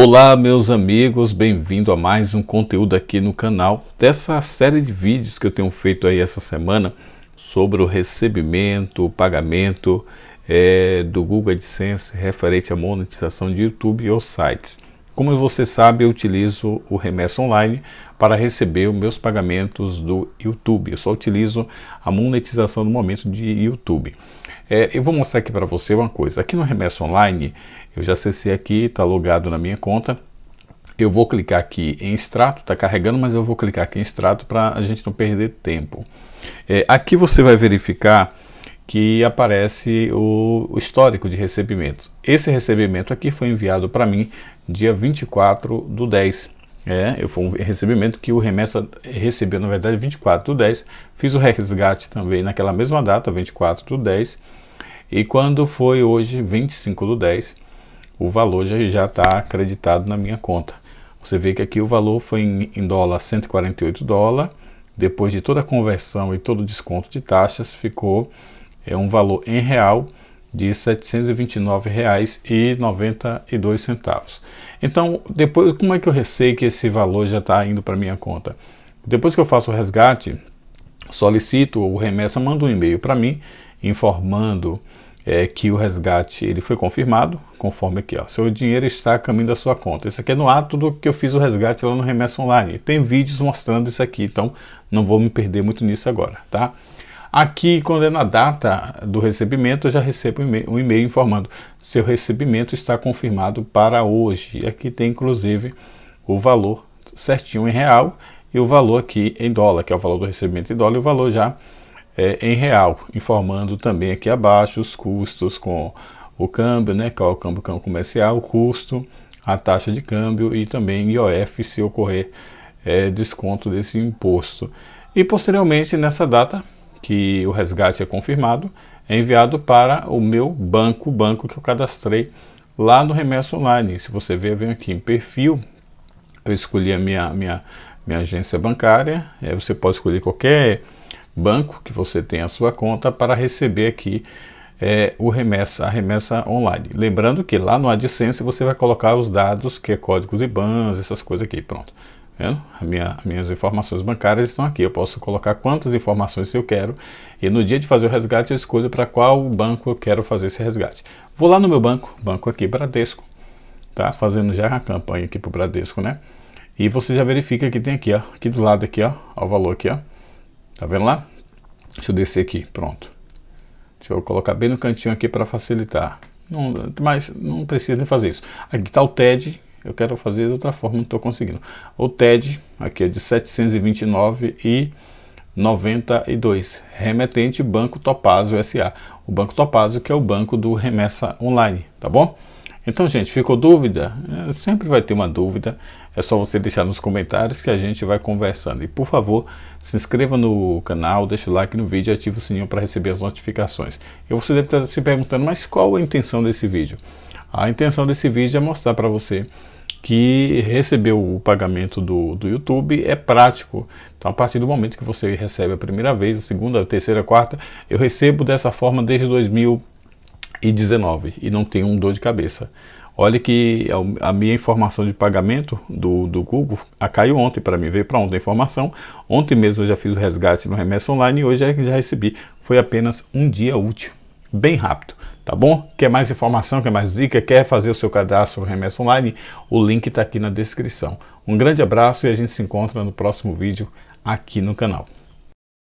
Olá, meus amigos, bem-vindo a mais um conteúdo aqui no canal dessa série de vídeos que eu tenho feito aí essa semana sobre o recebimento, o pagamento é, do Google AdSense referente à monetização de YouTube ou sites. Como você sabe, eu utilizo o Remessa Online para receber os meus pagamentos do YouTube. Eu só utilizo a monetização no momento de YouTube. É, eu vou mostrar aqui para você uma coisa. Aqui no Remessa Online, eu já acessei aqui, está logado na minha conta. Eu vou clicar aqui em extrato, está carregando, mas eu vou clicar aqui em extrato para a gente não perder tempo. É, aqui você vai verificar que aparece o, histórico de recebimento. Esse recebimento aqui foi enviado para mim dia 24 do 10. É, eu foi um recebimento que o remessa recebeu, na verdade, 24 do 10. Fiz o resgate também naquela mesma data, 24 do 10. E quando foi hoje, 25 do 10, o valor já está acreditado na minha conta. Você vê que aqui o valor foi em, em dólar 148 dólares, depois de toda a conversão e todo o desconto de taxas, ficou é, um valor em real de R$ 729,92. Então, depois, como é que eu receio que esse valor já está indo para minha conta? Depois que eu faço o resgate, solicito ou remessa, manda um e-mail para mim informando é que o resgate ele foi confirmado, conforme aqui, ó. Seu dinheiro está a caminho da sua conta. Isso aqui é no ato do que eu fiz o resgate lá no Remessa Online. Tem vídeos mostrando isso aqui, então não vou me perder muito nisso agora, tá? Aqui, quando é na data do recebimento, eu já recebo um e-mail informando seu recebimento está confirmado para hoje. Aqui tem inclusive o valor certinho em real e o valor aqui em dólar, que é o valor do recebimento em dólar e o valor já é, em real, informando também aqui abaixo os custos com o câmbio, né, qual é o câmbio, câmbio comercial, o custo, a taxa de câmbio e também IOF se ocorrer é, desconto desse imposto. E posteriormente, nessa data que o resgate é confirmado, é enviado para o meu banco, o banco que eu cadastrei lá no Remessa Online. Se você ver, vem aqui em perfil, eu escolhi a minha, minha, minha agência bancária, é, você pode escolher qualquer banco que você tem a sua conta para receber aqui é, o remessa, a remessa online. Lembrando que lá no AdSense você vai colocar os dados, que é códigos IBANs, essas coisas aqui, pronto. Tá vendo? A minha, minhas informações bancárias estão aqui. Eu posso colocar quantas informações eu quero e no dia de fazer o resgate eu escolho para qual banco eu quero fazer esse resgate. Vou lá no meu banco, banco aqui, Bradesco, tá? Fazendo já a campanha aqui para o Bradesco, né? E você já verifica que tem aqui, ó, aqui do lado aqui, ó, o valor aqui, ó, Tá vendo lá? Deixa eu descer aqui, pronto. Deixa eu colocar bem no cantinho aqui para facilitar. Não, mas não precisa nem fazer isso. Aqui está o TED, eu quero fazer de outra forma, não estou conseguindo. O TED, aqui é de 729 e 92, remetente Banco Topazio SA. O Banco Topazio que é o banco do remessa online, tá bom? Então, gente, ficou dúvida? É, sempre vai ter uma dúvida. É só você deixar nos comentários que a gente vai conversando. E por favor, se inscreva no canal, deixe o like no vídeo e ative o sininho para receber as notificações. E você deve estar se perguntando, mas qual a intenção desse vídeo? A intenção desse vídeo é mostrar para você que receber o pagamento do, do YouTube é prático. Então, a partir do momento que você recebe a primeira vez, a segunda, a terceira, a quarta, eu recebo dessa forma desde 2000 e 19 e não tem um dor de cabeça. Olha que é a minha informação de pagamento do, do Google caiu ontem para mim, veio para ontem a informação. Ontem mesmo eu já fiz o resgate no remessa online e hoje é que já recebi. Foi apenas um dia útil, bem rápido, tá bom? Quer mais informação, quer mais dica, quer fazer o seu cadastro no remessa online? O link está aqui na descrição. Um grande abraço e a gente se encontra no próximo vídeo aqui no canal.